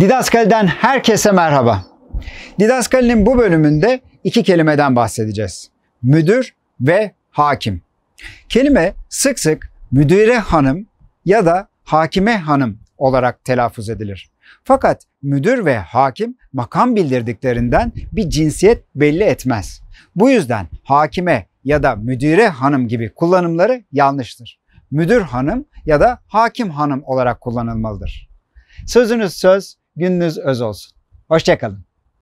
Didaskal'den herkese merhaba. Didaskal'in bu bölümünde iki kelimeden bahsedeceğiz. Müdür ve hakim. Kelime sık sık müdüre hanım ya da hakime hanım olarak telaffuz edilir. Fakat müdür ve hakim makam bildirdiklerinden bir cinsiyet belli etmez. Bu yüzden hakime ya da müdüre hanım gibi kullanımları yanlıştır. Müdür hanım ya da hakim hanım olarak kullanılmalıdır. Sözünüz söz, Gününüz öz olsun. Hoşçakalın.